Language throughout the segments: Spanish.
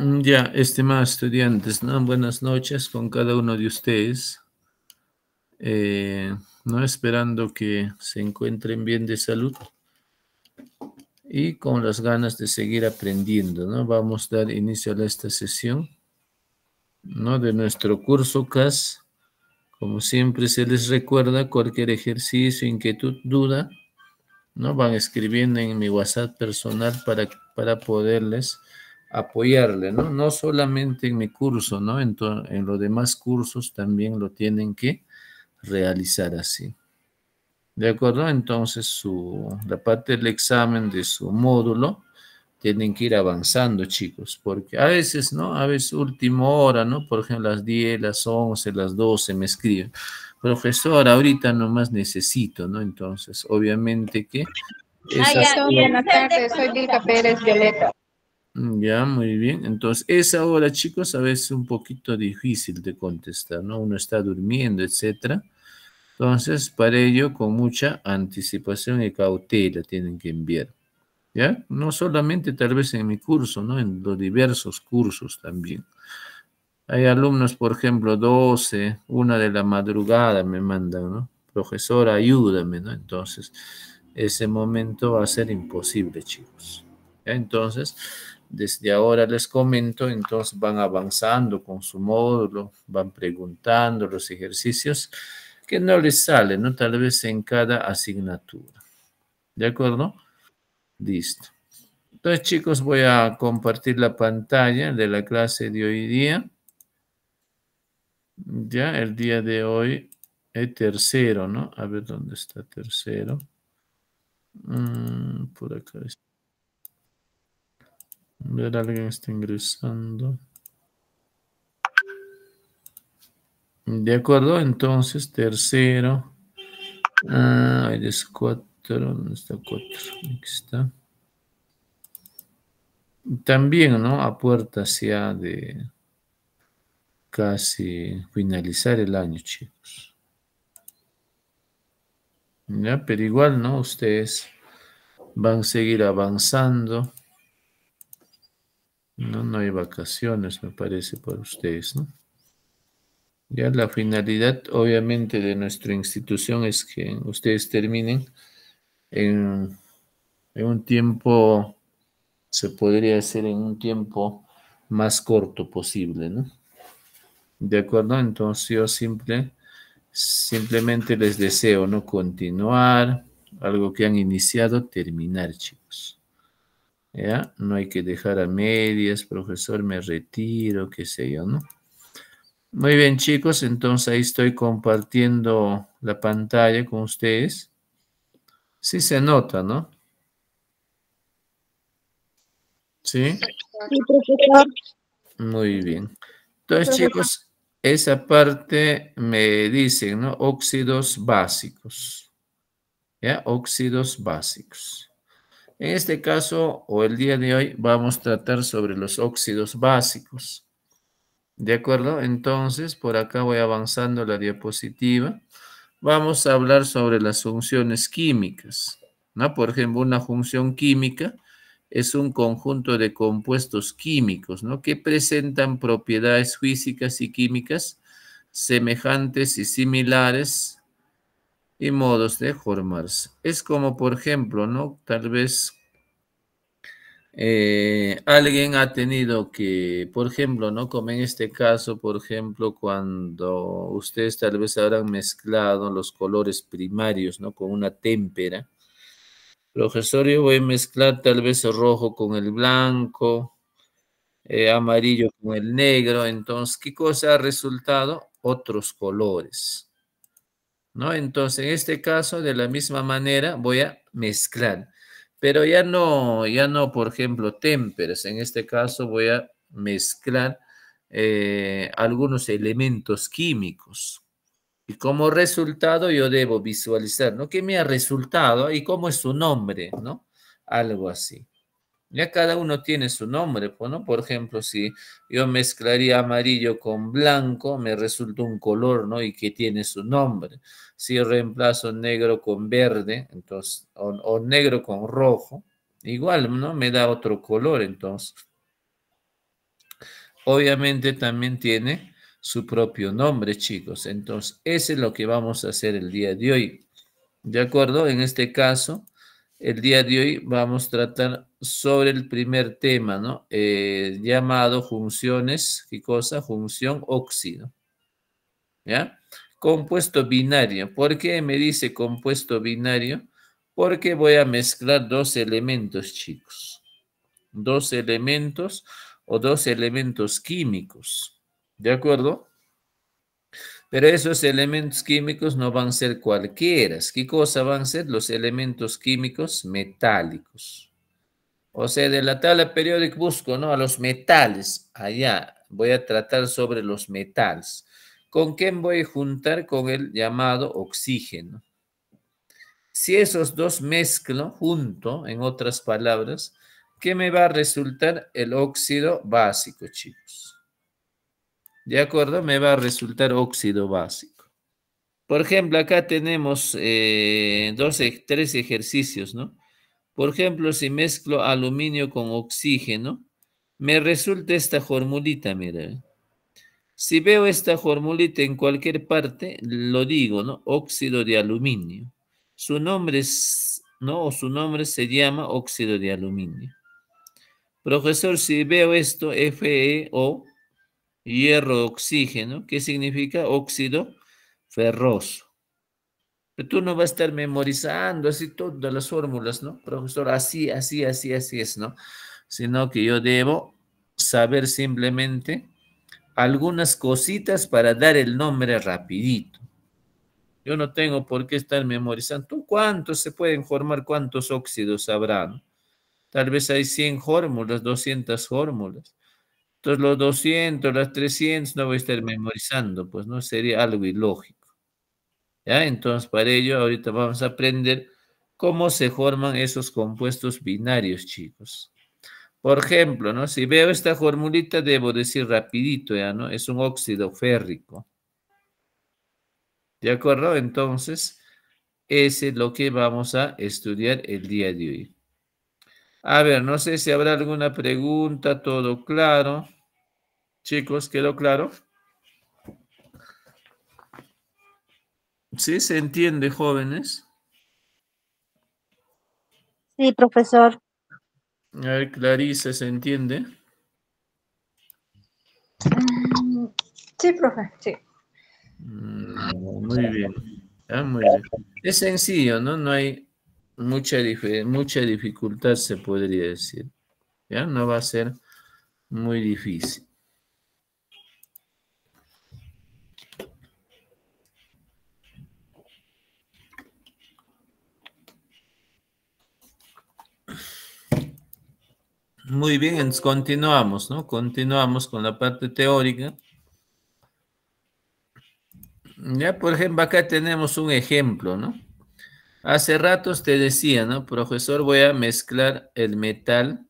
Mm, ya, estimados estudiantes, buenas noches con cada uno de ustedes. Eh, no esperando que se encuentren bien de salud y con las ganas de seguir aprendiendo, ¿no? Vamos a dar inicio a esta sesión, ¿no? De nuestro curso CAS. Como siempre se les recuerda, cualquier ejercicio, inquietud, duda, ¿no? Van escribiendo en mi WhatsApp personal para, para poderles apoyarle, ¿no? No solamente en mi curso, ¿no? En, en los demás cursos también lo tienen que realizar así. ¿De acuerdo? Entonces, su, la parte del examen de su módulo tienen que ir avanzando, chicos, porque a veces, ¿no? A veces última hora, ¿no? Por ejemplo, las 10, las 11, las 12 me escriben, profesor, ahorita nomás necesito, ¿no? Entonces, obviamente que... Ah, buenas tardes, soy Pérez Violeta. Mm, ya, muy bien. Entonces, esa hora, chicos, a veces es un poquito difícil de contestar, ¿no? Uno está durmiendo, etcétera. Entonces, para ello, con mucha anticipación y cautela tienen que enviar. ¿Ya? No solamente tal vez en mi curso, ¿no? En los diversos cursos también. Hay alumnos, por ejemplo, 12, una de la madrugada me mandan, ¿no? Profesor, ayúdame, ¿no? Entonces, ese momento va a ser imposible, chicos. ¿Ya? Entonces, desde ahora les comento, entonces van avanzando con su módulo, van preguntando los ejercicios que no les salen, ¿no? Tal vez en cada asignatura. ¿De acuerdo? Listo. Entonces, chicos, voy a compartir la pantalla de la clase de hoy día. Ya, el día de hoy es tercero, ¿no? A ver dónde está tercero. Mm, por acá está. Ver, alguien está ingresando. De acuerdo, entonces, tercero. Ah, es cuatro. ¿Dónde está cuatro? Aquí está. También, ¿no? A puerta hacia de casi finalizar el año, chicos. Ya, pero igual, ¿no? Ustedes van a seguir avanzando. No, no hay vacaciones, me parece, para ustedes, ¿no? Ya la finalidad, obviamente, de nuestra institución es que ustedes terminen en, un tiempo, se podría hacer en un tiempo más corto posible, ¿no? De acuerdo, entonces yo simple, simplemente les deseo, ¿no? Continuar, algo que han iniciado, terminar, chicos. ¿Ya? No hay que dejar a medias, profesor, me retiro, qué sé yo, ¿no? Muy bien, chicos, entonces ahí estoy compartiendo la pantalla con ustedes. Sí se nota, ¿no? ¿Sí? Muy bien. Entonces, chicos, esa parte me dicen, ¿no? Óxidos básicos. ¿Ya? Óxidos básicos. En este caso, o el día de hoy, vamos a tratar sobre los óxidos básicos. ¿De acuerdo? Entonces, por acá voy avanzando la diapositiva. Vamos a hablar sobre las funciones químicas. ¿no? Por ejemplo, una función química es un conjunto de compuestos químicos ¿no? que presentan propiedades físicas y químicas semejantes y similares y modos de formarse. Es como, por ejemplo, ¿no? Tal vez eh, alguien ha tenido que, por ejemplo, ¿no? Como en este caso, por ejemplo, cuando ustedes tal vez habrán mezclado los colores primarios, ¿no? Con una témpera. Profesor, yo voy a mezclar tal vez el rojo con el blanco, eh, amarillo con el negro. Entonces, ¿qué cosa ha resultado? Otros colores. Entonces, en este caso, de la misma manera, voy a mezclar. Pero ya no, ya no, por ejemplo, temperas. En este caso, voy a mezclar eh, algunos elementos químicos. Y como resultado, yo debo visualizar, ¿no? ¿Qué me ha resultado? ¿Y cómo es su nombre, no? Algo así. Ya cada uno tiene su nombre, ¿no? Por ejemplo, si yo mezclaría amarillo con blanco, me resulta un color, ¿no? Y que tiene su nombre. Si reemplazo negro con verde, entonces, o, o negro con rojo, igual, ¿no? Me da otro color, entonces. Obviamente también tiene su propio nombre, chicos. Entonces, ese es lo que vamos a hacer el día de hoy. ¿De acuerdo? En este caso, el día de hoy vamos a tratar sobre el primer tema, ¿no? Eh, llamado funciones, ¿qué cosa? Función óxido. ¿Ya? Compuesto binario. ¿Por qué me dice compuesto binario? Porque voy a mezclar dos elementos, chicos. Dos elementos o dos elementos químicos. ¿De acuerdo? Pero esos elementos químicos no van a ser cualquiera. ¿Qué cosa van a ser? Los elementos químicos metálicos. O sea, de la tabla periódica busco, ¿no? A los metales. Allá voy a tratar sobre los metales. ¿Con quién voy a juntar? Con el llamado oxígeno. Si esos dos mezclo junto, en otras palabras, ¿qué me va a resultar el óxido básico, chicos? ¿De acuerdo? Me va a resultar óxido básico. Por ejemplo, acá tenemos eh, dos, e-, tres ejercicios, ¿no? Por ejemplo, si mezclo aluminio con oxígeno, me resulta esta formulita, mira. Eh. Si veo esta formulita en cualquier parte, lo digo, ¿no? Óxido de aluminio. Su nombre es, ¿no? su nombre se llama óxido de aluminio. Profesor, si veo esto, FeO, hierro oxígeno, ¿qué significa? Óxido ferroso tú no vas a estar memorizando así todas las fórmulas, ¿no? Profesor, así, así, así, así es, ¿no? Sino que yo debo saber simplemente algunas cositas para dar el nombre rapidito. Yo no tengo por qué estar memorizando. cuántos se pueden formar? ¿Cuántos óxidos habrán? Tal vez hay 100 fórmulas, 200 fórmulas. Entonces los 200, las 300 no voy a estar memorizando, pues no sería algo ilógico. Entonces, para ello, ahorita vamos a aprender cómo se forman esos compuestos binarios, chicos. Por ejemplo, ¿no? Si veo esta formulita, debo decir rapidito, ¿ya? ¿no? Es un óxido férrico. ¿De acuerdo? Entonces, ese es lo que vamos a estudiar el día de hoy. A ver, no sé si habrá alguna pregunta, todo claro. Chicos, ¿quedó claro? ¿Sí se entiende, jóvenes? Sí, profesor. A ver, Clarice, ¿se entiende? Mm, sí, profe, sí. Mm, muy bien. Ah, muy bien. Es sencillo, ¿no? No hay mucha, mucha dificultad, se podría decir. ¿Ya? No va a ser muy difícil. Muy bien, continuamos, ¿no? Continuamos con la parte teórica. Ya, por ejemplo, acá tenemos un ejemplo, ¿no? Hace ratos te decía, ¿no? Profesor, voy a mezclar el metal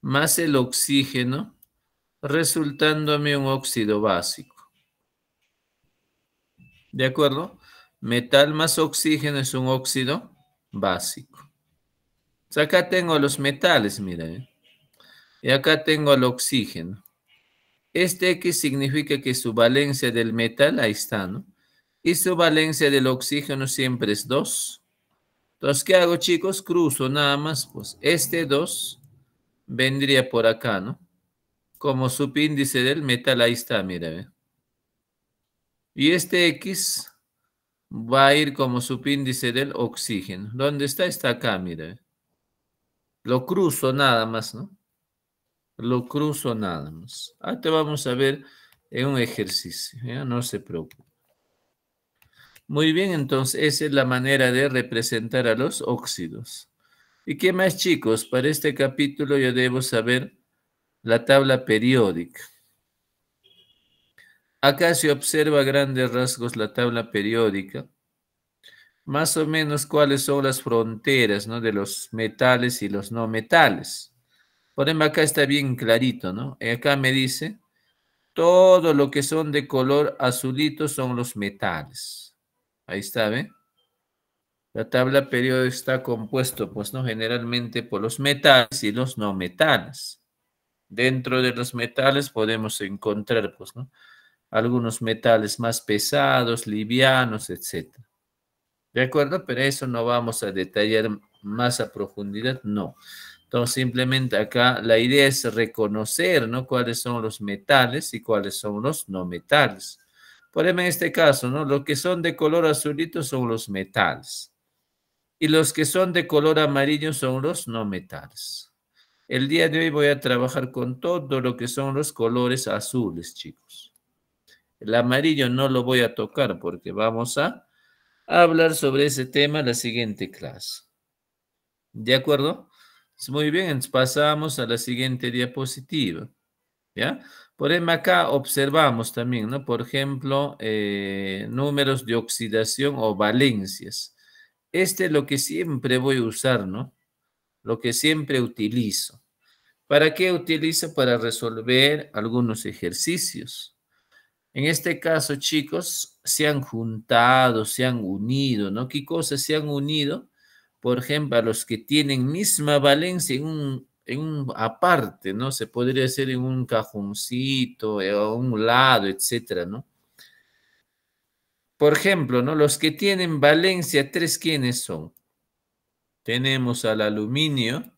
más el oxígeno, resultándome un óxido básico. ¿De acuerdo? Metal más oxígeno es un óxido básico acá tengo los metales, mira. ¿eh? Y acá tengo el oxígeno. Este X significa que su valencia del metal, ahí está, ¿no? Y su valencia del oxígeno siempre es 2. Entonces, ¿qué hago, chicos? Cruzo nada más, pues este 2 vendría por acá, ¿no? Como subíndice del metal, ahí está, mira. ¿eh? Y este X va a ir como subíndice del oxígeno. ¿Dónde está? Está acá, mira. ¿eh? Lo cruzo nada más, ¿no? Lo cruzo nada más. Ah, te vamos a ver en un ejercicio, ¿ya? No se preocupe. Muy bien, entonces esa es la manera de representar a los óxidos. ¿Y qué más, chicos? Para este capítulo yo debo saber la tabla periódica. Acá se observa a grandes rasgos la tabla periódica más o menos cuáles son las fronteras ¿no? de los metales y los no metales. Por ejemplo, acá está bien clarito, ¿no? Acá me dice, todo lo que son de color azulito son los metales. Ahí está, ¿ve? La tabla periódica está compuesto, pues, ¿no? Generalmente por los metales y los no metales. Dentro de los metales podemos encontrar, pues, ¿no? Algunos metales más pesados, livianos, etcétera. ¿De acuerdo? Pero eso no vamos a detallar más a profundidad, no. Entonces, simplemente acá la idea es reconocer, ¿no? Cuáles son los metales y cuáles son los no metales. Por ejemplo, en este caso, ¿no? Los que son de color azulito son los metales. Y los que son de color amarillo son los no metales. El día de hoy voy a trabajar con todo lo que son los colores azules, chicos. El amarillo no lo voy a tocar porque vamos a hablar sobre ese tema la siguiente clase. ¿De acuerdo? Muy bien, pasamos a la siguiente diapositiva. ¿Ya? Por ejemplo, acá observamos también, ¿no? Por ejemplo, eh, números de oxidación o valencias. Este es lo que siempre voy a usar, ¿no? Lo que siempre utilizo. ¿Para qué utilizo? Para resolver algunos ejercicios. En este caso, chicos, se han juntado, se han unido, ¿no? ¿Qué cosas se han unido? Por ejemplo, a los que tienen misma valencia en un, aparte, ¿no? Se podría hacer en un cajoncito, en eh, un lado, etcétera, ¿no? Por ejemplo, ¿no? Los que tienen valencia tres, ¿quiénes son? Tenemos al aluminio,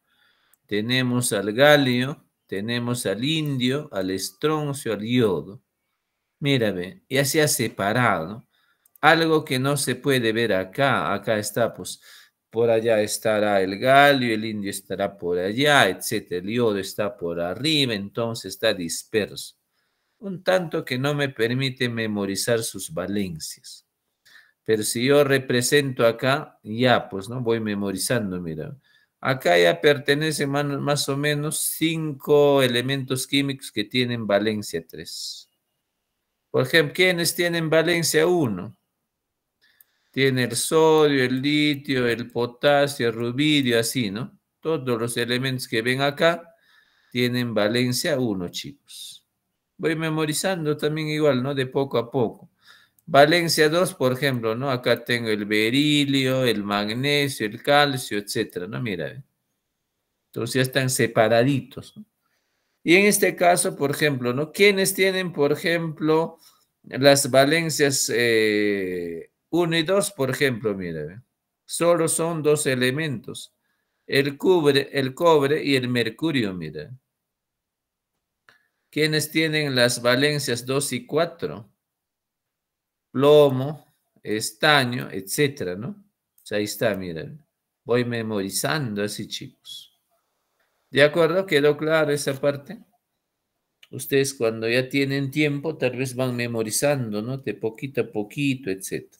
tenemos al galio, tenemos al indio, al estroncio, al yodo mírame ya se ha separado. Algo que no se puede ver acá. Acá está, pues, por allá estará el galio, el indio estará por allá, etc. El yodo está por arriba, entonces está disperso. Un tanto que no me permite memorizar sus valencias. Pero si yo represento acá, ya, pues, ¿no? Voy memorizando, mira. Acá ya pertenecen más o menos cinco elementos químicos que tienen valencia 3. Por ejemplo, ¿quiénes tienen valencia 1? Tiene el sodio, el litio, el potasio, el rubidio, así, ¿no? Todos los elementos que ven acá tienen valencia 1, chicos. Voy memorizando también igual, ¿no? De poco a poco. Valencia 2, por ejemplo, ¿no? Acá tengo el berilio, el magnesio, el calcio, etcétera, ¿no? Mira. Entonces ya están separaditos, ¿no? Y en este caso, por ejemplo, ¿no? ¿Quiénes tienen, por ejemplo, las valencias 1 eh, y 2, por ejemplo? miren, solo son dos elementos, el, cubre, el cobre y el mercurio, miren. ¿Quiénes tienen las valencias 2 y 4? Plomo, estaño, etcétera, ¿no? Pues ahí está, miren. Voy memorizando así, chicos. ¿De acuerdo? ¿Quedó claro esa parte? Ustedes cuando ya tienen tiempo, tal vez van memorizando, ¿no? De poquito a poquito, etc.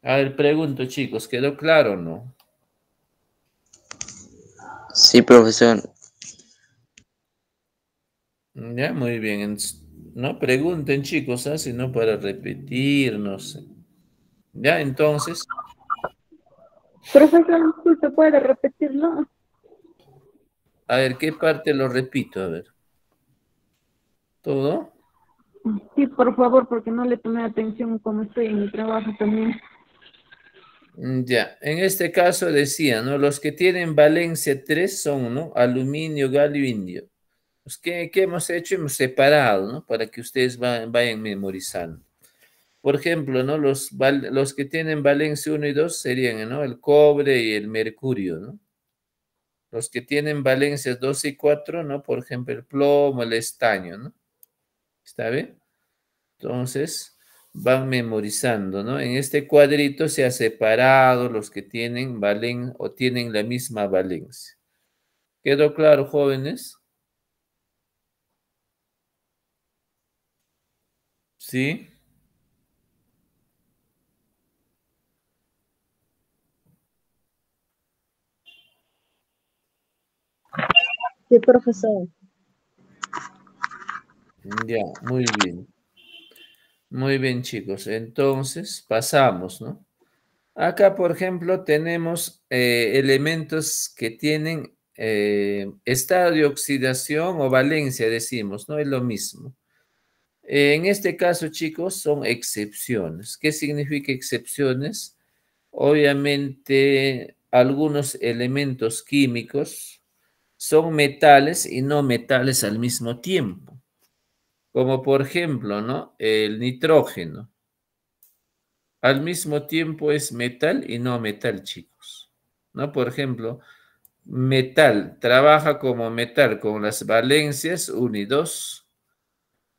A ver, pregunto, chicos, ¿quedó claro o no? Sí, profesor. Ya, muy bien. No pregunten, chicos, así ¿ah? sino para repetirnos. Ya, entonces. Profesor, ¿se ¿puede repetirlo? A ver, ¿qué parte lo repito? A ver. ¿Todo? Sí, por favor, porque no le tomé atención como estoy en mi trabajo también. Mm, ya, en este caso decía, ¿no? Los que tienen valencia 3 son, ¿no? Aluminio, galio, indio. Pues, ¿qué, hemos hecho? Hemos separado, ¿no? Para que ustedes vayan, memorizando. Por ejemplo, ¿no? Los, los que tienen valencia 1 y 2 serían, ¿no? El cobre y el mercurio, ¿no? Los que tienen valencias 2 y 4, ¿no? Por ejemplo, el plomo, el estaño, ¿no? ¿Está bien? Entonces, van memorizando, ¿no? En este cuadrito se ha separado los que tienen valen o tienen la misma valencia. ¿Quedó claro, jóvenes? ¿Sí? Sí, profesor. Ya, muy bien. Muy bien, chicos. Entonces, pasamos, ¿no? Acá, por ejemplo, tenemos eh, elementos que tienen eh, estado de oxidación o valencia, decimos, ¿no? Es lo mismo. En este caso, chicos, son excepciones. ¿Qué significa excepciones? Obviamente, algunos elementos químicos son metales y no metales al mismo tiempo. Como por ejemplo, ¿no? El nitrógeno. Al mismo tiempo es metal y no metal, chicos. ¿No? Por ejemplo, metal trabaja como metal con las valencias 1 y 2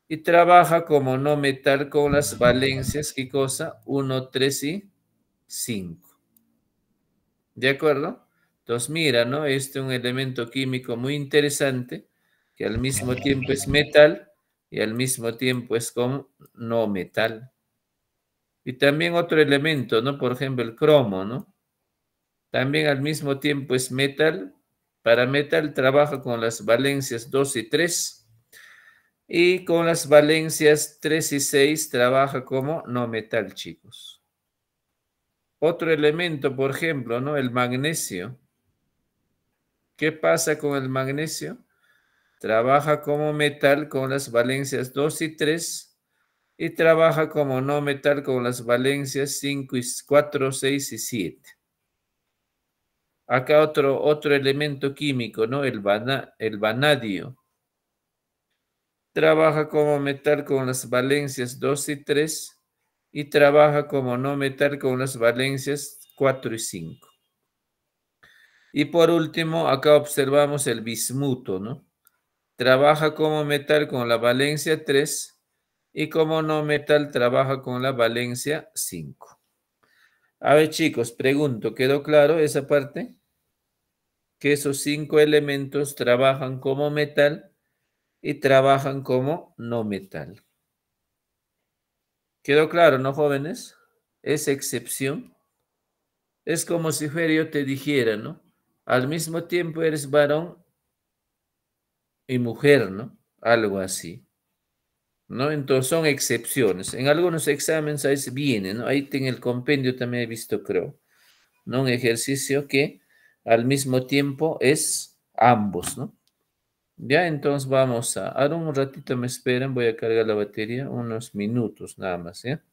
y trabaja como no metal con las valencias, ¿qué cosa? 1, 3 y 5. ¿De acuerdo? Entonces, mira, ¿no? Este es un elemento químico muy interesante que al mismo tiempo es metal y al mismo tiempo es como no metal. Y también otro elemento, ¿no? Por ejemplo, el cromo, ¿no? También al mismo tiempo es metal. Para metal trabaja con las valencias 2 y 3. Y con las valencias 3 y 6 trabaja como no metal, chicos. Otro elemento, por ejemplo, ¿no? El magnesio ¿Qué pasa con el magnesio? Trabaja como metal con las valencias 2 y 3 y trabaja como no metal con las valencias 5 y 4, 6 y 7. Acá otro, otro elemento químico, ¿no? El, el vanadio. Trabaja como metal con las valencias 2 y 3 y trabaja como no metal con las valencias 4 y 5. Y por último, acá observamos el bismuto, ¿no? Trabaja como metal con la valencia 3 y como no metal trabaja con la valencia 5. A ver chicos, pregunto, ¿quedó claro esa parte? Que esos cinco elementos trabajan como metal y trabajan como no metal. ¿Quedó claro, no jóvenes? Es excepción. Es como si Ferio te dijera, ¿no? al mismo tiempo eres varón y mujer, ¿no? Algo así. ¿No? Entonces son excepciones. En algunos exámenes ahí viene, ¿no? Ahí en el compendio también he visto, creo, ¿no? Un ejercicio que al mismo tiempo es ambos, ¿no? Ya, entonces vamos a... Ahora un ratito me esperan, voy a cargar la batería, unos minutos nada más, ¿ya?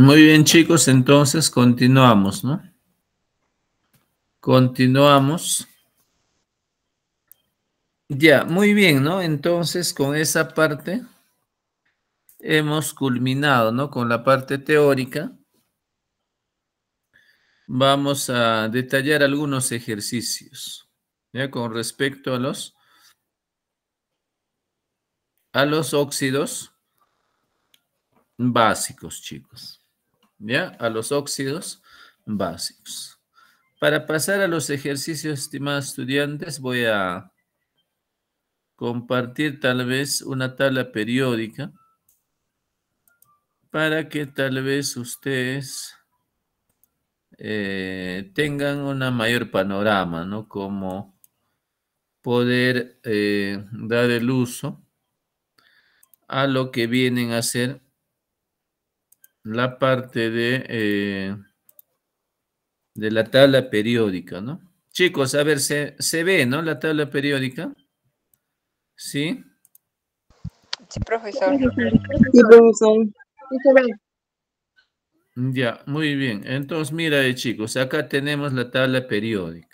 Muy bien, chicos, entonces continuamos, ¿no? Continuamos. Ya, muy bien, ¿no? Entonces, con esa parte hemos culminado, ¿no? Con la parte teórica. Vamos a detallar algunos ejercicios, ¿ya? Con respecto a los, a los óxidos básicos, chicos. ¿ya? A los óxidos básicos. Para pasar a los ejercicios, estimados estudiantes, voy a compartir tal vez una tabla periódica para que tal vez ustedes eh, tengan una mayor panorama, ¿no? Como poder eh, dar el uso a lo que vienen a ser la parte de, eh, de la tabla periódica, ¿no? Chicos, a ver, ¿se, se ve, ¿no? La tabla periódica. ¿Sí? Sí, profesor. Sí, profesor. Ya, muy bien. Entonces, mira, eh, chicos, acá tenemos la tabla periódica.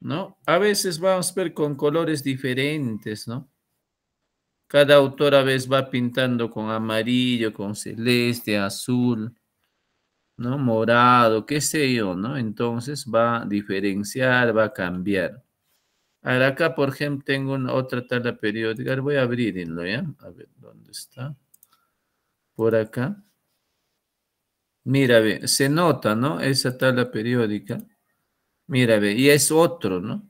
¿No? A veces vamos a ver con colores diferentes, ¿no? Cada autor a veces va pintando con amarillo, con celeste, azul, ¿no? Morado, qué sé yo, ¿no? Entonces va a diferenciar, va a cambiar. Ahora acá, por ejemplo, tengo otra tabla periódica. Voy a abrirlo, ¿ya? A ver, ¿dónde está? Por acá. Mira, ve, se nota, ¿no? Esa tabla periódica. Mira, ve, y es otro, ¿no?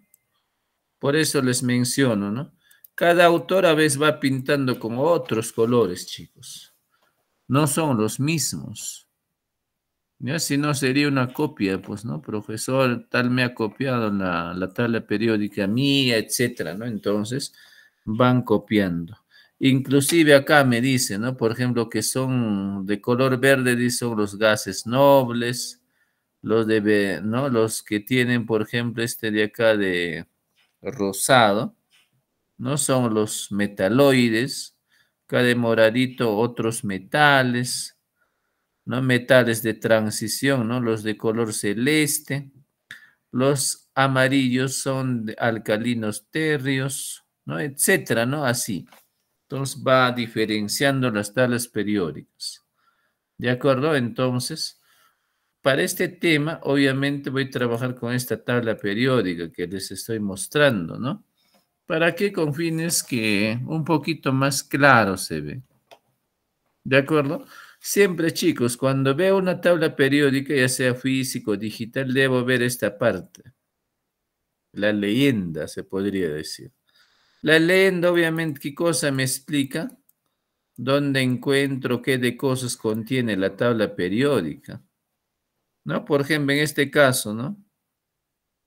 Por eso les menciono, ¿no? Cada autor a veces va pintando con otros colores, chicos. No son los mismos. Si no, sería una copia, pues, ¿no? Profesor, tal me ha copiado la, la tabla periódica mía, etcétera, ¿no? Entonces, van copiando. Inclusive acá me dice, ¿no? Por ejemplo, que son de color verde, dicen los gases nobles, los de, ¿no? Los que tienen, por ejemplo, este de acá de rosado, ¿no? Son los metaloides, cada moradito otros metales, ¿no? Metales de transición, ¿no? Los de color celeste, los amarillos son alcalinos térreos, ¿no? Etcétera, ¿no? Así. Entonces va diferenciando las tablas periódicas. ¿De acuerdo? Entonces, para este tema, obviamente voy a trabajar con esta tabla periódica que les estoy mostrando, ¿no? ¿Para qué con fines que un poquito más claro se ve? ¿De acuerdo? Siempre, chicos, cuando veo una tabla periódica, ya sea físico o digital, debo ver esta parte. La leyenda, se podría decir. La leyenda, obviamente, ¿qué cosa me explica? ¿Dónde encuentro qué de cosas contiene la tabla periódica? ¿No? Por ejemplo, en este caso, ¿no?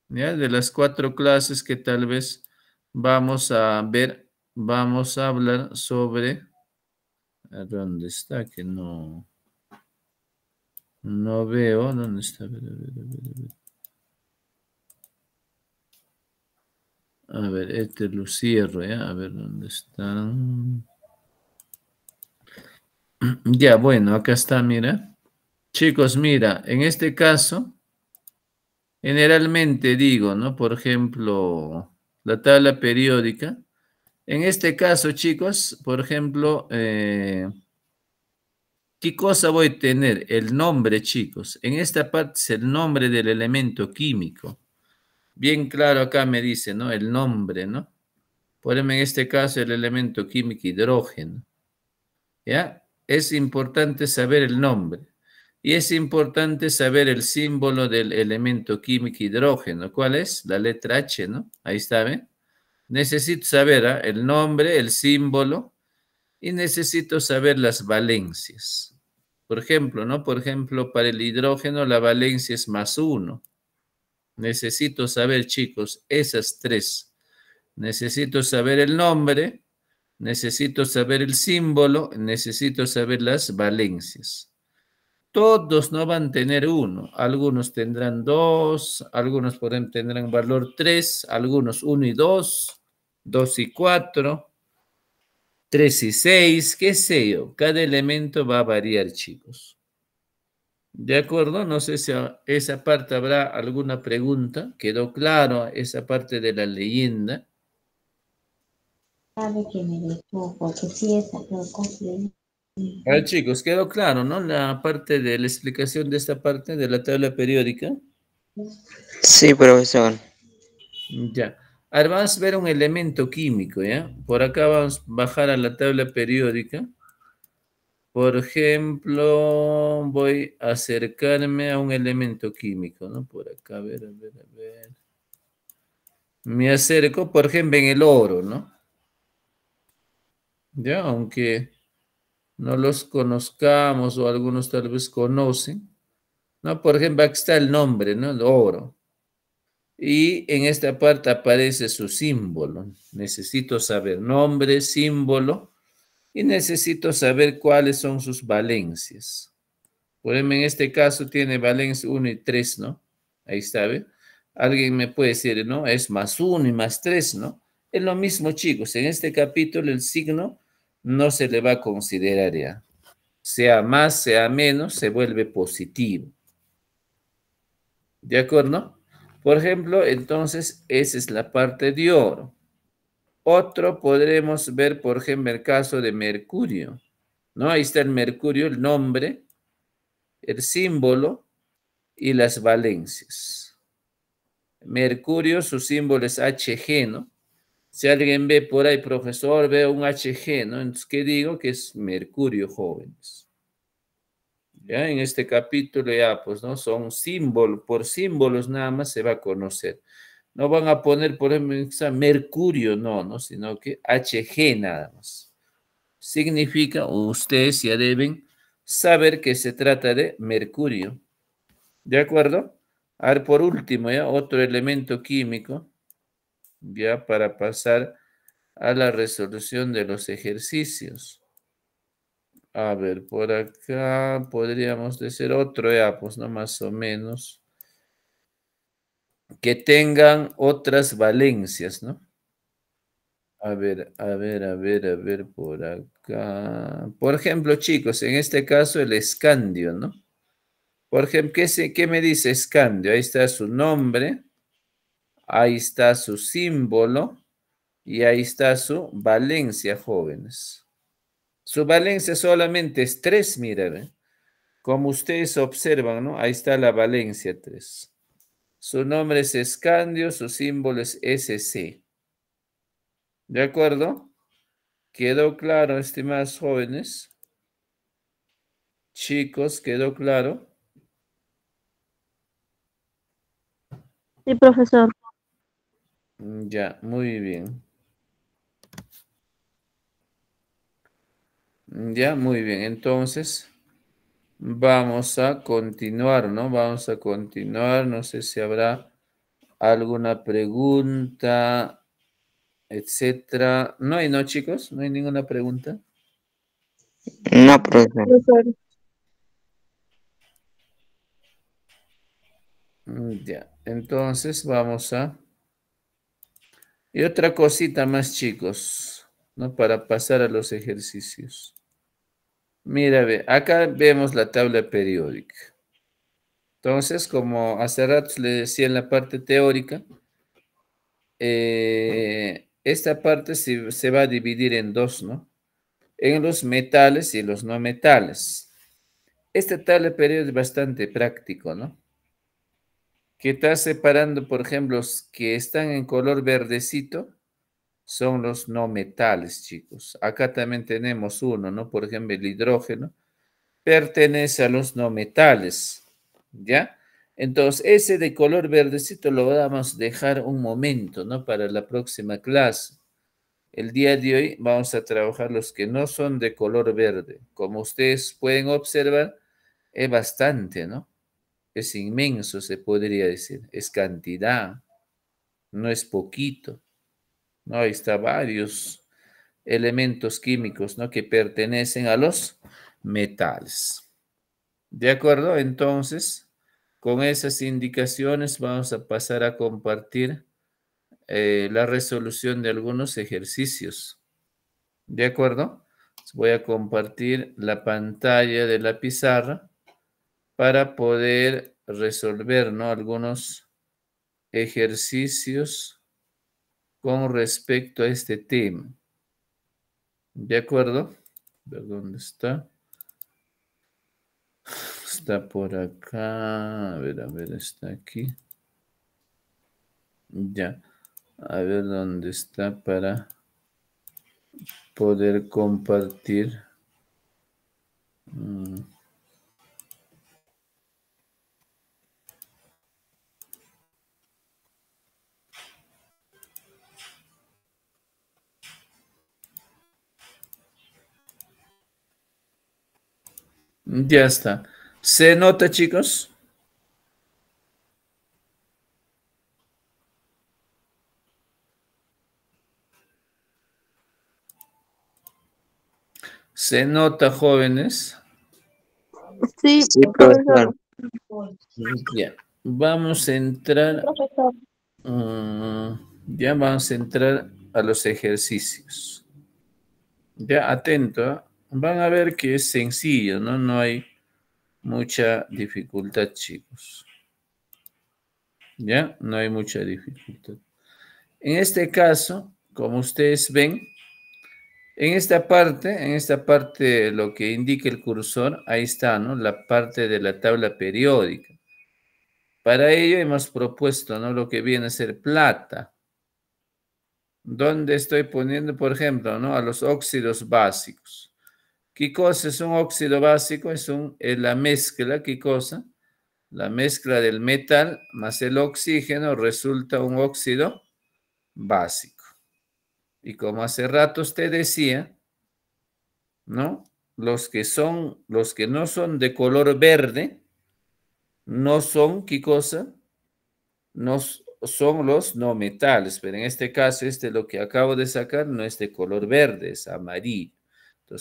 De las cuatro clases que tal vez Vamos a ver, vamos a hablar sobre... ¿Dónde está? Que no... No veo. ¿Dónde está? A ver, este lo cierro, ¿ya? ¿eh? A ver dónde está? Ya, bueno, acá está, mira. Chicos, mira, en este caso, generalmente digo, ¿no? Por ejemplo, la tabla periódica. En este caso, chicos, por ejemplo, eh, ¿qué cosa voy a tener? El nombre, chicos. En esta parte es el nombre del elemento químico. Bien claro acá me dice, ¿no? El nombre, ¿no? Poneme en este caso el elemento químico hidrógeno. ¿Ya? Es importante saber el nombre. Y es importante saber el símbolo del elemento químico hidrógeno. ¿Cuál es? La letra H, ¿no? Ahí está, ¿ven? Necesito saber ¿ah? el nombre, el símbolo y necesito saber las valencias. Por ejemplo, ¿no? Por ejemplo, para el hidrógeno la valencia es más uno. Necesito saber, chicos, esas tres. Necesito saber el nombre, necesito saber el símbolo, necesito saber las valencias todos no van a tener uno, algunos tendrán dos, algunos pueden, tendrán valor tres, algunos uno y dos, dos y cuatro, tres y seis, qué sé yo, cada elemento va a variar, chicos. ¿De acuerdo? No sé si esa parte habrá alguna pregunta, quedó claro esa parte de la leyenda. Sabe que me dejó, porque ver, chicos, quedó claro, ¿no? La parte de la explicación de esta parte de la tabla periódica. Sí, profesor. Ya. Ahora vamos a ver un elemento químico, ¿ya? Por acá vamos a bajar a la tabla periódica. Por ejemplo, voy a acercarme a un elemento químico, ¿no? Por acá, a ver, a ver, a ver. Me acerco, por ejemplo, en el oro, ¿no? Ya, aunque no los conozcamos o algunos tal vez conocen. ¿no? Por ejemplo, aquí está el nombre, ¿no? El oro. Y en esta parte aparece su símbolo. Necesito saber nombre, símbolo y necesito saber cuáles son sus valencias. Por ejemplo, en este caso tiene valencia 1 y 3, ¿no? Ahí está, Alguien me puede decir, ¿no? Es más 1 y más 3, ¿no? Es lo mismo, chicos. En este capítulo el signo no se le va a considerar ya. Sea más, sea menos, se vuelve positivo. ¿De acuerdo? Por ejemplo, entonces, esa es la parte de oro. Otro podremos ver, por ejemplo, el caso de mercurio. ¿No? Ahí está el mercurio, el nombre, el símbolo y las valencias. Mercurio, su símbolo es HG, ¿no? Si alguien ve por ahí, profesor, ve un HG, ¿no? Entonces, ¿qué digo? Que es mercurio, jóvenes. Ya en este capítulo ya, pues, ¿no? Son símbolos, por símbolos nada más se va a conocer. No van a poner, por ejemplo, mercurio, no, ¿no? Sino que HG nada más. Significa, ustedes ya deben saber que se trata de mercurio. ¿De acuerdo? A ver, por último, ya, otro elemento químico ya para pasar a la resolución de los ejercicios. A ver, por acá podríamos decir otro ya, pues no más o menos. Que tengan otras valencias, ¿no? A ver, a ver, a ver, a ver, por acá. Por ejemplo, chicos, en este caso el escandio, ¿no? Por ejemplo, ¿qué, qué me dice escandio? Ahí está su nombre Ahí está su símbolo y ahí está su valencia, jóvenes. Su valencia solamente es tres, miren. Como ustedes observan, ¿no? Ahí está la valencia 3. Su nombre es Escandio, su símbolo es SC. ¿De acuerdo? ¿Quedó claro, estimados jóvenes? Chicos, ¿quedó claro? Sí, profesor. Mm, ya, muy bien. Mm, ya, muy bien. Entonces, vamos a continuar, ¿no? Vamos a continuar. No sé si habrá alguna pregunta, etcétera. No hay, ¿no, chicos? ¿No hay ninguna pregunta? No, profesor. Mm, ya, entonces vamos a y otra cosita más, chicos, ¿no? Para pasar a los ejercicios. Mira, acá vemos la tabla periódica. Entonces, como hace rato le decía en la parte teórica, eh, esta parte se, va a dividir en dos, ¿no? En los metales y los no metales. Esta tabla periódica es bastante práctico, ¿no? que está separando, por ejemplo, los que están en color verdecito, son los no metales, chicos. Acá también tenemos uno, ¿no? Por ejemplo, el hidrógeno pertenece a los no metales, ¿ya? Entonces, ese de color verdecito lo vamos a dejar un momento, ¿no? Para la próxima clase. El día de hoy vamos a trabajar los que no son de color verde. Como ustedes pueden observar, es bastante, ¿no? es inmenso, se podría decir, es cantidad, no es poquito. ¿no? Ahí está varios elementos químicos ¿no? que pertenecen a los metales. ¿De acuerdo? Entonces, con esas indicaciones vamos a pasar a compartir eh, la resolución de algunos ejercicios. ¿De acuerdo? Voy a compartir la pantalla de la pizarra para poder resolver ¿no? algunos ejercicios con respecto a este tema. ¿De acuerdo? ¿Dónde está? Está por acá. A ver, a ver, está aquí. Ya. A ver dónde está para poder compartir. Mm. Ya está. ¿Se nota, chicos? ¿Se nota, jóvenes? Sí, sí profesor. Ya, vamos a entrar. Mm, ya vamos a entrar a los ejercicios. Ya, atento. ¿eh? van a ver que es sencillo, ¿no? No hay mucha dificultad, chicos. ¿Ya? No hay mucha dificultad. En este caso, como ustedes ven, en esta parte, en esta parte lo que indica el cursor, ahí está, ¿no? La parte de la tabla periódica. Para ello hemos propuesto, ¿no? Lo que viene a ser plata. Donde estoy poniendo, por ejemplo, ¿no? A los óxidos básicos. ¿Qué cosa es un óxido básico? Es, un, la mezcla, ¿qué cosa? La mezcla del metal más el oxígeno resulta un óxido básico. Y como hace rato usted decía, ¿no? Los que son, los que no son de color verde, no son, ¿qué cosa? No son los no metales, pero en este caso este lo que acabo de sacar no es de color verde, es amarillo.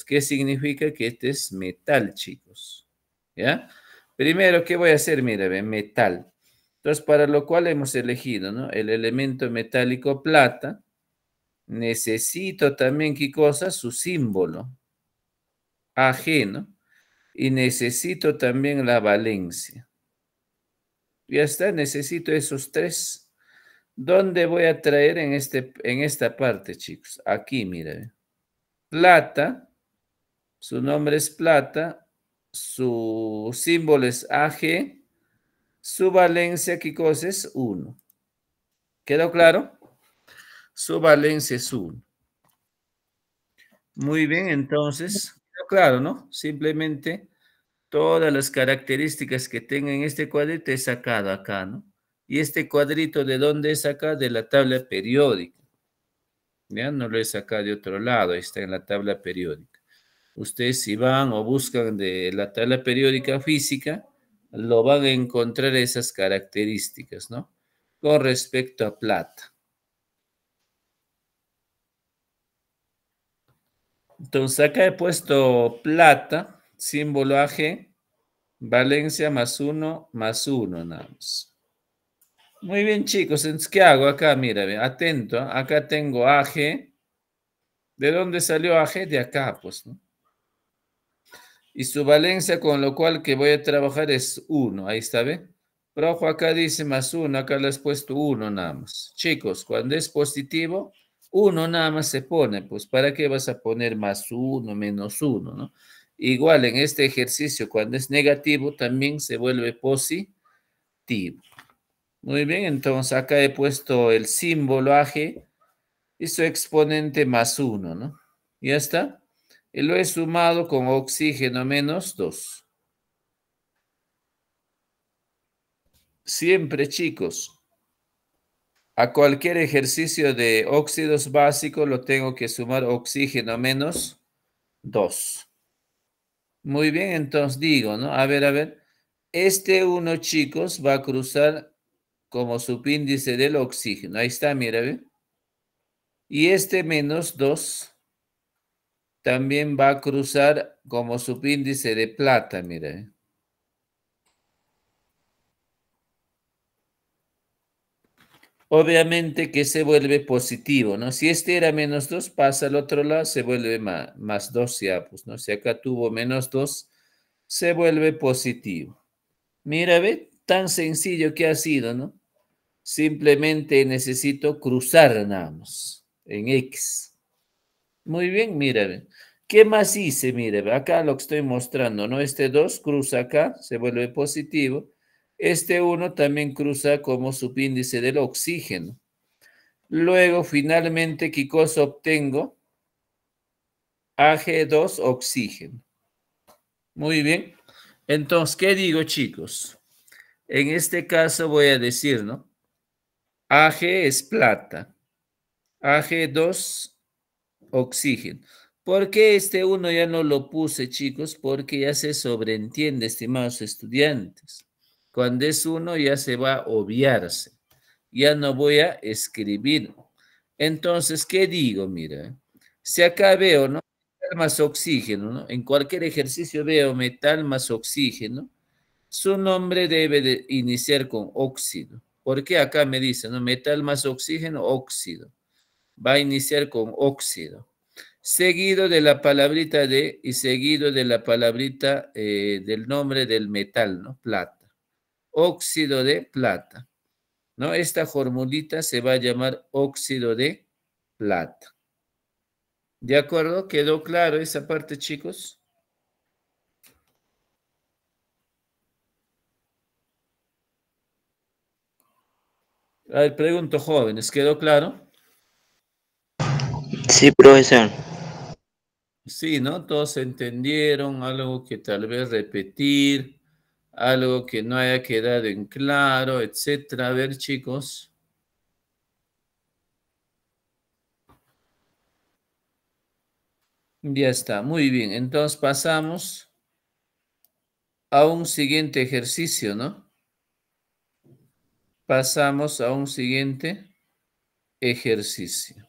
¿qué significa que este es metal, chicos? ¿Ya? Primero, ¿qué voy a hacer? Mira, metal. Entonces, para lo cual hemos elegido, ¿no? El elemento metálico plata. Necesito también, ¿qué cosa? Su símbolo. Ajeno. Y necesito también la valencia. Ya está, necesito esos tres. ¿Dónde voy a traer en, este, en esta parte, chicos? Aquí, mira. Plata su nombre es plata, su símbolo es AG, su valencia, ¿qué cosa es? 1. ¿Quedó claro? Su valencia es 1. Muy bien, entonces, quedó claro, ¿no? Simplemente todas las características que tenga en este cuadrito es sacado acá, ¿no? Y este cuadrito, ¿de dónde es acá? De la tabla periódica. Ya no lo he sacado de otro lado, está en la tabla periódica ustedes si van o buscan de la tabla periódica física, lo van a encontrar esas características, ¿no? Con respecto a plata. Entonces acá he puesto plata, símbolo AG, Valencia más uno, más uno nada más. Muy bien chicos, entonces ¿qué hago acá? Mira, atento, ¿ah? acá tengo AG. ¿De dónde salió AG? De acá, pues, ¿no? y su valencia con lo cual que voy a trabajar es 1. Ahí está, ¿ve? Pero acá dice más 1, acá le has puesto 1 nada más. Chicos, cuando es positivo, 1 nada más se pone, pues ¿para qué vas a poner más 1, menos 1, no? Igual en este ejercicio, cuando es negativo, también se vuelve positivo. Muy bien, entonces acá he puesto el símbolo AG y su exponente más 1, ¿no? ¿Ya está? y lo he sumado con oxígeno menos 2. Siempre, chicos, a cualquier ejercicio de óxidos básicos lo tengo que sumar oxígeno menos 2. Muy bien, entonces digo, ¿no? A ver, a ver. Este 1, chicos, va a cruzar como subíndice del oxígeno. Ahí está, mira, ¿ve? Y este menos 2 también va a cruzar como subíndice de plata, mira. Eh. Obviamente que se vuelve positivo, ¿no? Si este era menos 2, pasa al otro lado, se vuelve más, más 2 ya, pues, ¿no? Si acá tuvo menos 2, se vuelve positivo. Mira, ve, tan sencillo que ha sido, ¿no? Simplemente necesito cruzar nada más en X. Muy bien, mira, ve. ¿Qué más hice? Mire, acá lo que estoy mostrando, ¿no? Este 2 cruza acá, se vuelve positivo. Este 1 también cruza como subíndice del oxígeno. Luego, finalmente, ¿qué cosa obtengo? AG2 oxígeno. Muy bien. Entonces, ¿qué digo, chicos? En este caso voy a decir, ¿no? AG es plata. AG2 oxígeno. Porque este uno ya no lo puse, chicos? Porque ya se sobreentiende, estimados estudiantes. Cuando es uno ya se va a obviarse. Ya no voy a escribir. Entonces, ¿qué digo? Mira, si acá veo, ¿no? Metal más oxígeno, ¿no? En cualquier ejercicio veo metal más oxígeno. Su nombre debe iniciar con óxido. Porque acá me dice, ¿no? Metal más oxígeno, óxido. Va a iniciar con óxido seguido de la palabrita de y seguido de la palabrita eh, del nombre del metal, ¿no? Plata. Óxido de plata. ¿No? Esta formulita se va a llamar óxido de plata. ¿De acuerdo? ¿Quedó claro esa parte, chicos? A ver, pregunto, jóvenes, ¿quedó claro? Sí, profesor. Sí, ¿no? Todos entendieron algo que tal vez repetir, algo que no haya quedado en claro, etcétera. A ver, chicos. Ya está, muy bien. Entonces pasamos a un siguiente ejercicio, ¿no? Pasamos a un siguiente ejercicio.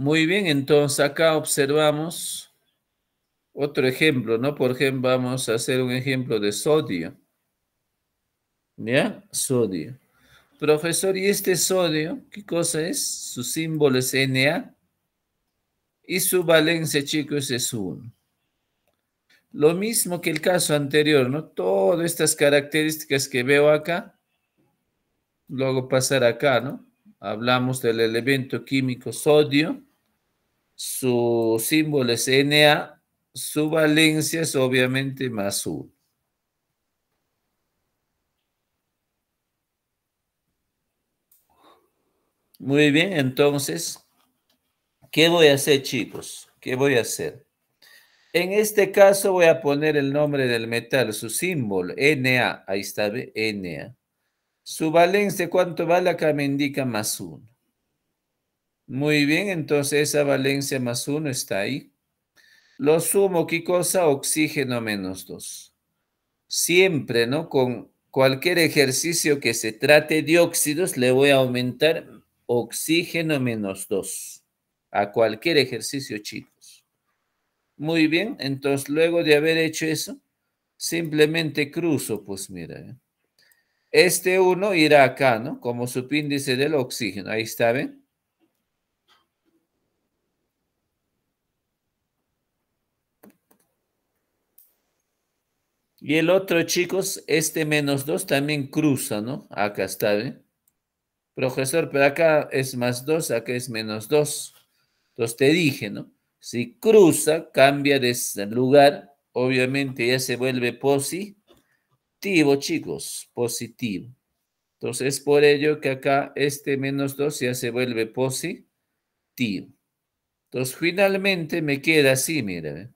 Muy bien, entonces acá observamos otro ejemplo, ¿no? Por ejemplo, vamos a hacer un ejemplo de sodio. ¿Ya? Sodio. Profesor, ¿y este sodio? ¿Qué cosa es? Su símbolo es Na. Y su valencia, chicos, es 1. Lo mismo que el caso anterior, ¿no? Todas estas características que veo acá, luego pasar acá, ¿no? Hablamos del elemento químico sodio su símbolo es Na, su valencia es obviamente más 1. Muy bien, entonces, ¿qué voy a hacer, chicos? ¿Qué voy a hacer? En este caso voy a poner el nombre del metal, su símbolo, Na, ahí está, Na. Su valencia, ¿cuánto vale? Acá me indica más 1. Muy bien, entonces esa valencia más uno está ahí. Lo sumo, ¿qué cosa? Oxígeno menos dos. Siempre, ¿no? Con cualquier ejercicio que se trate de óxidos, le voy a aumentar oxígeno menos dos a cualquier ejercicio, chicos. Muy bien, entonces luego de haber hecho eso, simplemente cruzo, pues mira. ¿eh? Este uno irá acá, ¿no? Como subíndice del oxígeno. Ahí está, ¿ven? Y el otro, chicos, este menos 2 también cruza, ¿no? Acá está, ¿eh? Profesor, pero acá es más 2, acá es menos 2. Entonces te dije, ¿no? Si cruza, cambia de lugar, obviamente ya se vuelve positivo, chicos, positivo. Entonces es por ello que acá este menos 2 ya se vuelve positivo. Entonces finalmente me queda así, mira, ¿eh?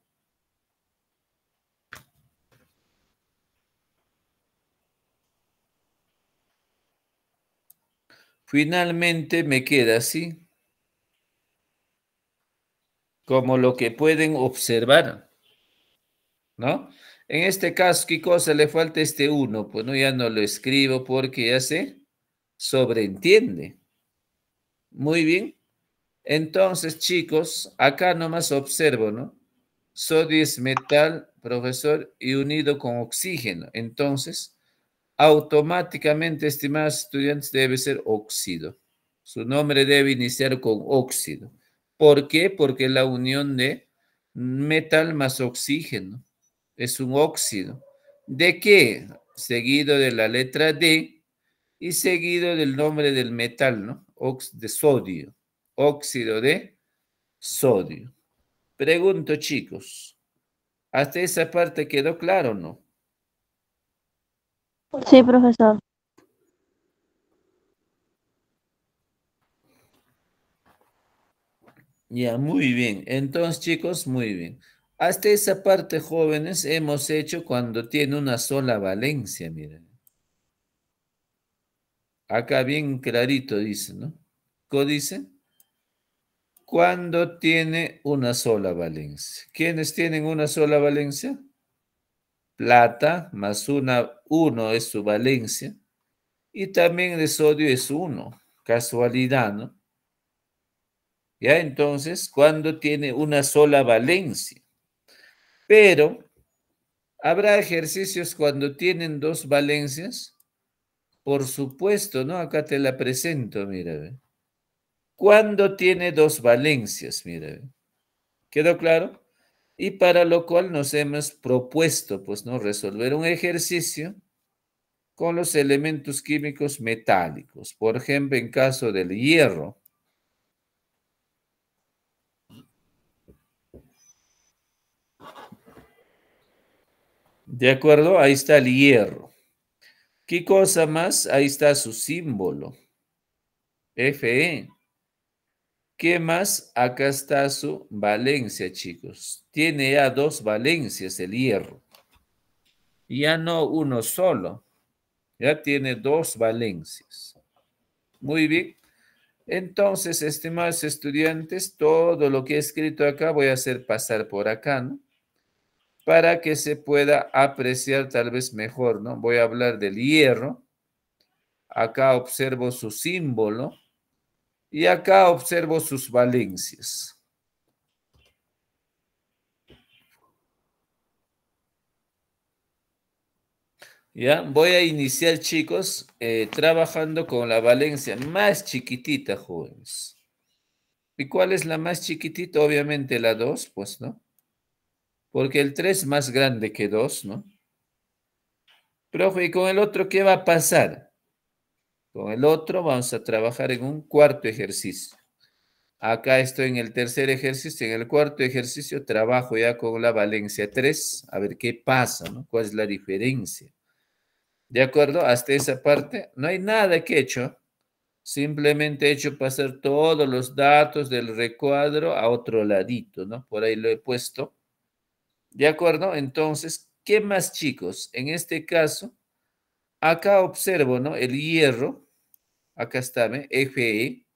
Finalmente me queda así, como lo que pueden observar, ¿no? En este caso, ¿qué cosa le falta este 1? Pues no, ya no lo escribo porque ya se sobreentiende. Muy bien. Entonces, chicos, acá nomás observo, ¿no? Sodio es metal, profesor, y unido con oxígeno. Entonces, automáticamente, estimados estudiantes, debe ser óxido. Su nombre debe iniciar con óxido. ¿Por qué? Porque la unión de metal más oxígeno es un óxido. ¿De qué? Seguido de la letra D y seguido del nombre del metal, ¿no? Ox de sodio. Óxido de sodio. Pregunto, chicos, ¿hasta esa parte quedó claro o no? Sí, profesor. Ya, muy bien. Entonces, chicos, muy bien. Hasta esa parte, jóvenes, hemos hecho cuando tiene una sola valencia, miren. Acá bien clarito dice, ¿no? ¿Qué dice? Cuando tiene una sola valencia. ¿Quiénes tienen una sola valencia? plata más una, uno es su valencia y también el sodio es uno, casualidad, ¿no? Ya entonces, cuando tiene una sola valencia. Pero habrá ejercicios cuando tienen dos valencias. Por supuesto, ¿no? Acá te la presento, mira. Cuando tiene dos valencias, mira. ¿Quedó claro? y para lo cual nos hemos propuesto, pues, ¿no? Resolver un ejercicio con los elementos químicos metálicos. Por ejemplo, en caso del hierro, ¿De acuerdo? Ahí está el hierro. ¿Qué cosa más? Ahí está su símbolo, Fe. ¿Qué más? Acá está su Valencia, chicos. Tiene ya dos Valencias el hierro. Ya no uno solo. Ya tiene dos Valencias. Muy bien. Entonces, estimados estudiantes, todo lo que he escrito acá voy a hacer pasar por acá, ¿no? Para que se pueda apreciar tal vez mejor, ¿no? Voy a hablar del hierro. Acá observo su símbolo y acá observo sus valencias. ¿Ya? Voy a iniciar, chicos, eh, trabajando con la valencia más chiquitita, jóvenes. ¿Y cuál es la más chiquitita? Obviamente la 2, pues, ¿no? Porque el 3 es más grande que 2, ¿no? Profe, ¿y con el otro qué va a pasar? Con el otro vamos a trabajar en un cuarto ejercicio. Acá estoy en el tercer ejercicio. En el cuarto ejercicio trabajo ya con la valencia 3. A ver qué pasa, ¿no? ¿Cuál es la diferencia? ¿De acuerdo? Hasta esa parte no hay nada que he hecho. Simplemente he hecho pasar todos los datos del recuadro a otro ladito, ¿no? Por ahí lo he puesto. ¿De acuerdo? Entonces, ¿qué más, chicos? En este caso, Acá observo, ¿no? El hierro, acá está, ¿eh? FE.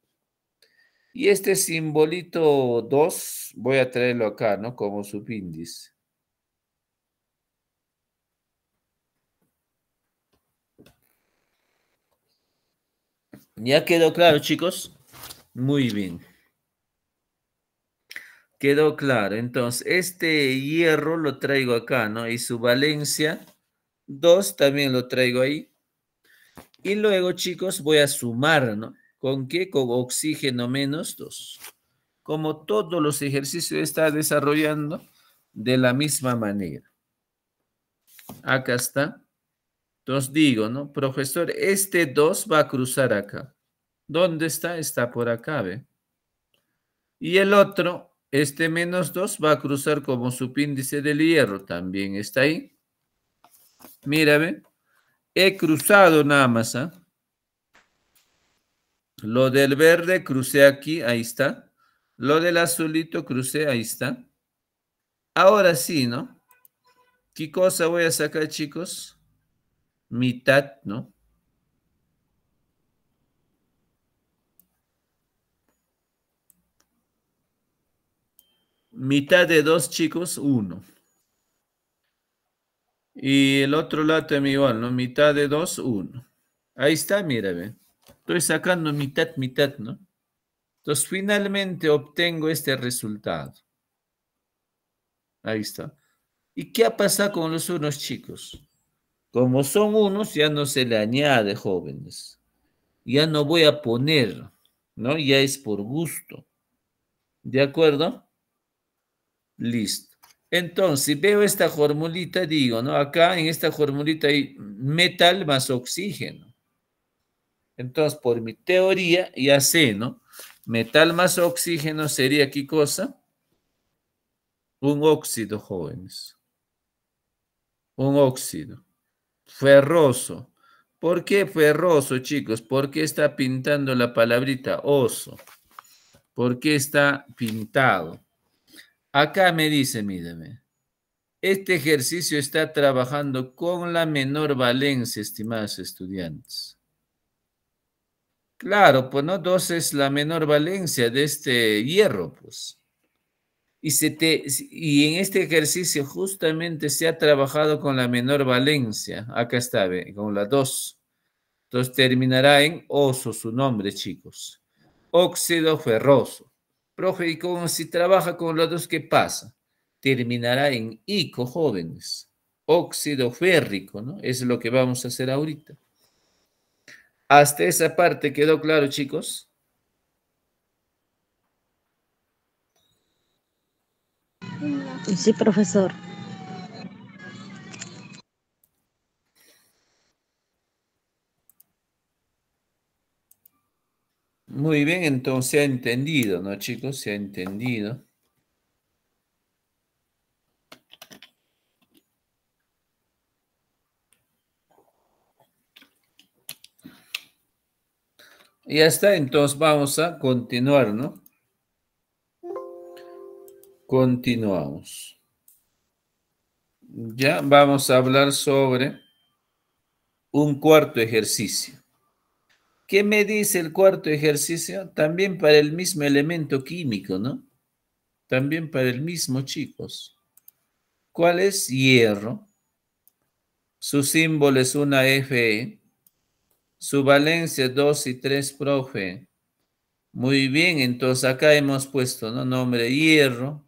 Y este simbolito 2, voy a traerlo acá, ¿no? Como subíndice. ¿Ya quedó claro, chicos? Muy bien. Quedó claro. Entonces, este hierro lo traigo acá, ¿no? Y su valencia 2 también lo traigo ahí. Y luego, chicos, voy a sumar, ¿no? ¿Con qué? Con oxígeno menos 2. Como todos los ejercicios está desarrollando de la misma manera. Acá está. Entonces digo, ¿no? Profesor, este 2 va a cruzar acá. ¿Dónde está? Está por acá, ¿ve? Y el otro, este menos 2, va a cruzar como índice del hierro. También está ahí mírame He cruzado nada más. ¿ah? Lo del verde crucé aquí, ahí está. Lo del azulito crucé, ahí está. Ahora sí, ¿no? ¿Qué cosa voy a sacar, chicos? Mitad, ¿no? Mitad de dos, chicos, uno. Y el otro lado mi igual, ¿no? Mitad de dos, uno. Ahí está, mira, ve. Estoy sacando mitad, mitad, ¿no? Entonces, finalmente obtengo este resultado. Ahí está. ¿Y qué ha pasado con los unos chicos? Como son unos, ya no se le añade jóvenes. Ya no voy a poner, ¿no? Ya es por gusto. ¿De acuerdo? Listo. Entonces, si veo esta formulita, digo, ¿no? Acá en esta formulita hay metal más oxígeno. Entonces, por mi teoría, ya sé, ¿no? Metal más oxígeno sería, ¿qué cosa? Un óxido, jóvenes. Un óxido. Ferroso. ¿Por qué ferroso, chicos? ¿Por qué está pintando la palabrita oso? ¿Por qué está pintado? Acá me dice, mírame, este ejercicio está trabajando con la menor valencia, estimados estudiantes. Claro, pues no, dos es la menor valencia de este hierro, pues. Y, se y en este ejercicio justamente se ha trabajado con la menor valencia. Acá está, con la 2. Entonces terminará en oso su nombre, chicos. Óxido ferroso. Profe, y cómo si trabaja con los dos, ¿qué pasa? Terminará en ICO, jóvenes. Óxido férrico, ¿no? Es lo que vamos a hacer ahorita. Hasta esa parte quedó claro, chicos. Sí, profesor. Muy bien, entonces se ha entendido, ¿no, chicos? Se ha entendido. Ya está, entonces vamos a continuar, ¿no? Continuamos. Ya vamos a hablar sobre un cuarto ejercicio. ¿Qué me dice el cuarto ejercicio? También para el mismo elemento químico, ¿no? También para el mismo, chicos. ¿Cuál es? Hierro. Su símbolo es una Fe. Su valencia 2 y 3, profe. Muy bien, entonces acá hemos puesto, ¿no? Nombre hierro,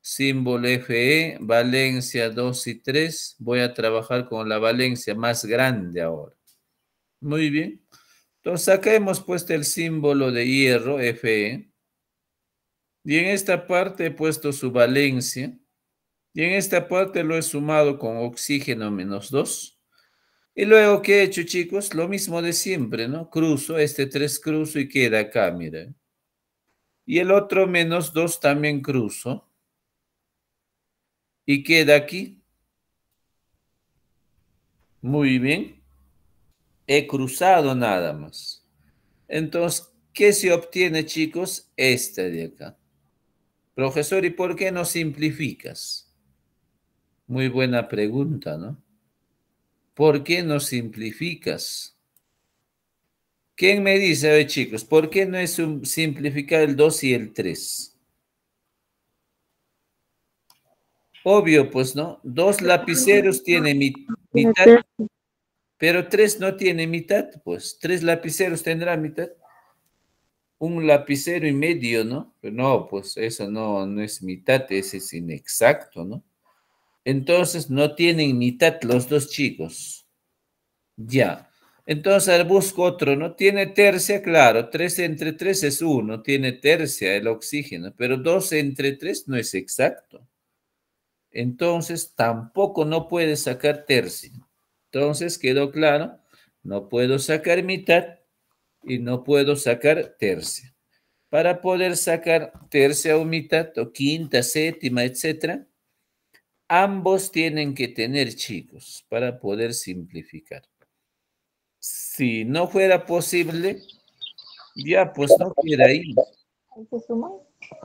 símbolo Fe, valencia 2 y 3. Voy a trabajar con la valencia más grande ahora. Muy bien. Entonces acá hemos puesto el símbolo de hierro, Fe. Y en esta parte he puesto su valencia. Y en esta parte lo he sumado con oxígeno menos 2. Y luego, ¿qué he hecho, chicos? Lo mismo de siempre, ¿no? Cruzo, este 3 cruzo y queda acá, miren. Y el otro menos 2 también cruzo. Y queda aquí. Muy bien he cruzado nada más. Entonces, ¿qué se obtiene, chicos? Esta de acá. Profesor, ¿y por qué no simplificas? Muy buena pregunta, ¿no? ¿Por qué no simplificas? ¿Quién me dice, a chicos, por qué no es un simplificar el 2 y el 3? Obvio, pues, ¿no? Dos lapiceros mi mitad pero tres no tiene mitad, pues tres lapiceros tendrá mitad. Un lapicero y medio, ¿no? no, pues eso no, no es mitad, ese es inexacto, ¿no? Entonces no tienen mitad los dos chicos. Ya. Entonces busco otro, ¿no? Tiene tercia, claro. Tres entre tres es uno, tiene tercia el oxígeno, pero dos entre tres no es exacto. Entonces tampoco no puede sacar tercia. Entonces quedó claro, no puedo sacar mitad y no puedo sacar tercia. Para poder sacar tercia o mitad o quinta, séptima, etc., ambos tienen que tener, chicos, para poder simplificar. Si no fuera posible, ya pues no queda ahí.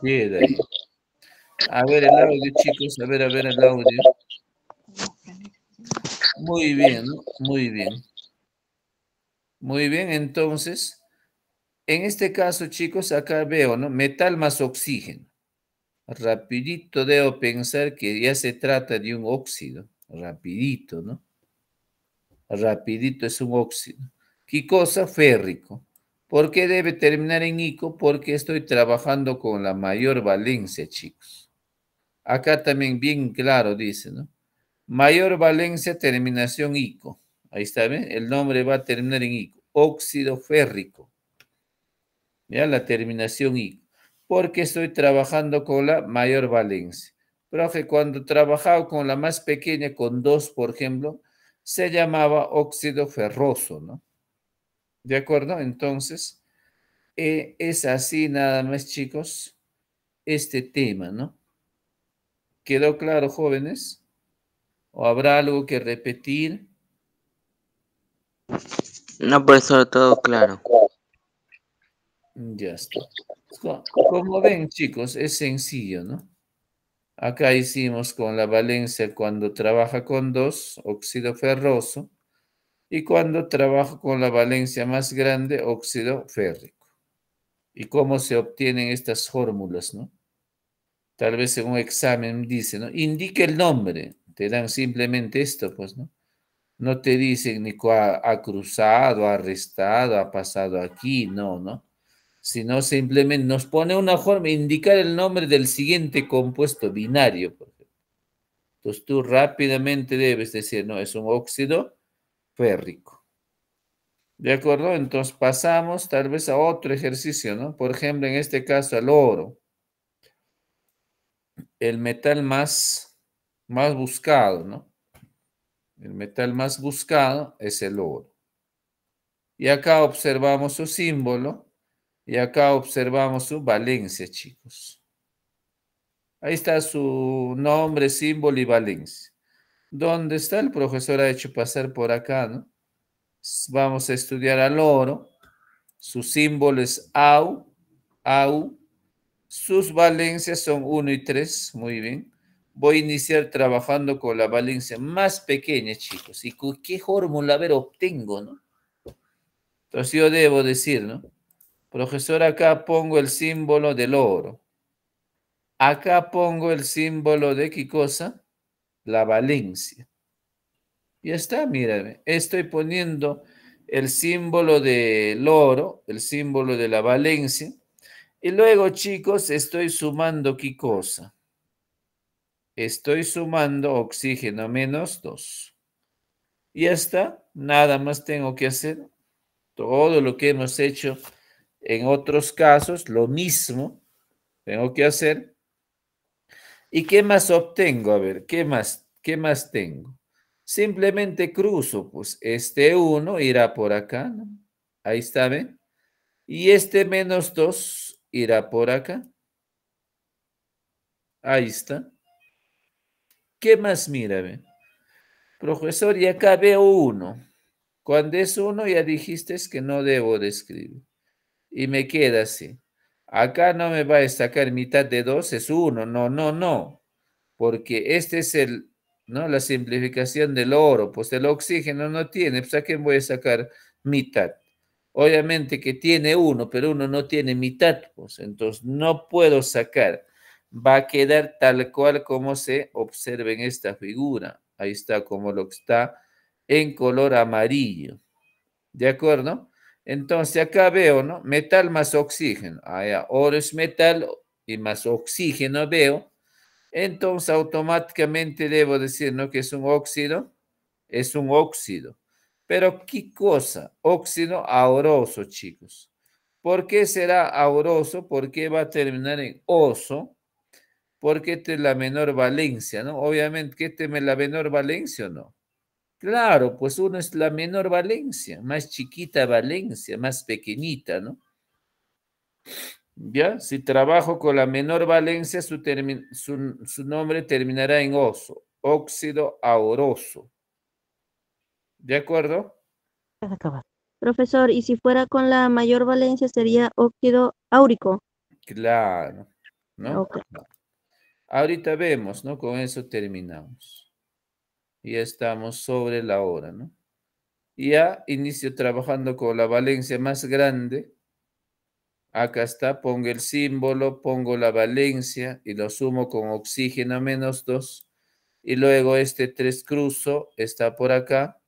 Queda ahí. A ver el audio, chicos, a ver, a ver el audio. Muy bien, muy bien. Muy bien, entonces, en este caso, chicos, acá veo, ¿no? Metal más oxígeno. Rapidito debo pensar que ya se trata de un óxido. Rapidito, ¿no? Rapidito es un óxido. ¿Qué cosa? Férrico. ¿Por qué debe terminar en ICO? Porque estoy trabajando con la mayor valencia, chicos. Acá también bien claro dice, ¿no? Mayor valencia, terminación ICO. Ahí está, bien El nombre va a terminar en ICO. Óxido férrico. ¿Ya? La terminación ICO. Porque estoy trabajando con la mayor valencia. Profe, cuando trabajaba con la más pequeña, con dos por ejemplo, se llamaba óxido ferroso, ¿no? ¿De acuerdo? Entonces, eh, es así nada más, chicos, este tema, ¿no? ¿Quedó claro, jóvenes? ¿O habrá algo que repetir? No, pues, todo claro. Ya está. Como ven, chicos, es sencillo, ¿no? Acá hicimos con la valencia cuando trabaja con dos, óxido ferroso, y cuando trabaja con la valencia más grande, óxido férrico. Y cómo se obtienen estas fórmulas, ¿no? Tal vez en un examen dice, ¿no? Indique el nombre. Te dan simplemente esto, pues, ¿no? No te dicen ni ha, ha cruzado, ha arrestado, ha pasado aquí, no, ¿no? Sino simplemente nos pone una forma, indicar el nombre del siguiente compuesto binario, por ejemplo. Entonces tú rápidamente debes decir, no, es un óxido férrico. ¿De acuerdo? Entonces pasamos tal vez a otro ejercicio, ¿no? Por ejemplo, en este caso al oro. El metal más más buscado, ¿no? El metal más buscado es el oro. Y acá observamos su símbolo y acá observamos su valencia, chicos. Ahí está su nombre, símbolo y valencia. ¿Dónde está? El profesor ha hecho pasar por acá, ¿no? Vamos a estudiar al oro. Su símbolo es AU, AU. Sus valencias son 1 y 3, muy bien voy a iniciar trabajando con la valencia más pequeña, chicos. ¿Y qué fórmula, a ver, obtengo, no? Entonces yo debo decir, ¿no? Profesor, acá pongo el símbolo del oro. Acá pongo el símbolo de qué cosa? La valencia. Y está, mírame. Estoy poniendo el símbolo del oro, el símbolo de la valencia. Y luego, chicos, estoy sumando qué cosa estoy sumando oxígeno menos 2. Y ya está, nada más tengo que hacer todo lo que hemos hecho en otros casos, lo mismo tengo que hacer. ¿Y qué más obtengo? A ver, ¿qué más, qué más tengo? Simplemente cruzo, pues este 1 irá por acá, ahí está, ¿ven? Y este menos 2 irá por acá. Ahí está. ¿Qué más mira? Profesor, y acá veo uno. Cuando es uno ya dijiste que no debo de escribir. Y me queda así. Acá no me va a sacar mitad de dos, es uno. No, no, no. Porque este es el, ¿no? La simplificación del oro. Pues el oxígeno no tiene. Pues a quién voy a sacar mitad. Obviamente que tiene uno, pero uno no tiene mitad. Pues entonces no puedo sacar va a quedar tal cual como se observa en esta figura. Ahí está como lo que está en color amarillo. ¿De acuerdo? Entonces acá veo, ¿no? Metal más oxígeno. Ah, ya. oro es metal y más oxígeno veo. Entonces automáticamente debo decir, ¿no? Que es un óxido. Es un óxido. Pero ¿qué cosa? Óxido auroso, chicos. ¿Por qué será auroso? Porque va a terminar en oso porque esta es la menor valencia, ¿no? Obviamente ¿qué teme es la menor valencia, o ¿no? Claro, pues uno es la menor valencia, más chiquita valencia, más pequeñita, ¿no? ¿Ya? Si trabajo con la menor valencia, su, nombre terminará en oso, óxido auroso. ¿De acuerdo? Profesor, ¿y si fuera con la mayor valencia sería óxido áurico? Claro, ¿no? Ahorita vemos, ¿no? Con eso terminamos. Ya estamos sobre la hora, ¿no? Ya inicio trabajando con la valencia más grande. Acá está, pongo el símbolo, pongo la valencia y lo sumo con oxígeno menos 2. Y luego este 3 cruzo está por acá.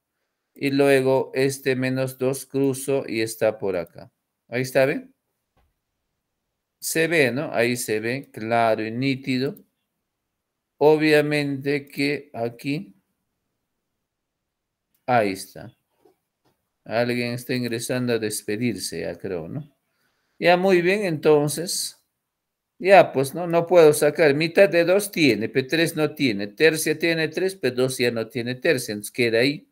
Y luego este menos 2 cruzo y está por acá. Ahí está, ¿ven? Se ve, ¿no? Ahí se ve claro y nítido. Obviamente que aquí, ahí está. Alguien está ingresando a despedirse, ya creo, ¿no? Ya, muy bien, entonces. Ya, pues no, no puedo sacar. Mitad de dos tiene, P3 no tiene. Tercia tiene tres P2 ya no tiene tercia, entonces queda ahí.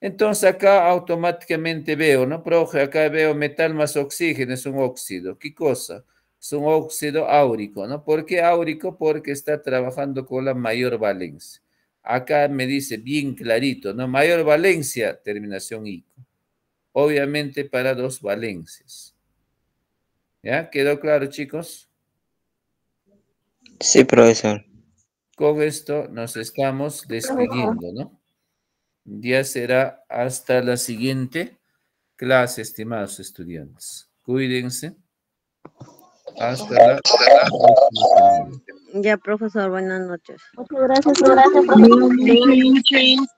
Entonces acá automáticamente veo, ¿no? Proje, acá veo metal más oxígeno, es un óxido. ¿Qué cosa? es un óxido áurico, ¿no? ¿Por qué áurico? Porque está trabajando con la mayor valencia. Acá me dice bien clarito, ¿no? Mayor valencia, terminación ico. Obviamente para dos valencias. ¿Ya? ¿Quedó claro, chicos? Sí, profesor. Con esto nos estamos despidiendo, ¿no? Ya será hasta la siguiente clase, estimados estudiantes. Cuídense. Hasta la próxima. Ya, profesor, buenas noches. Muchas gracias, gracias, profesor.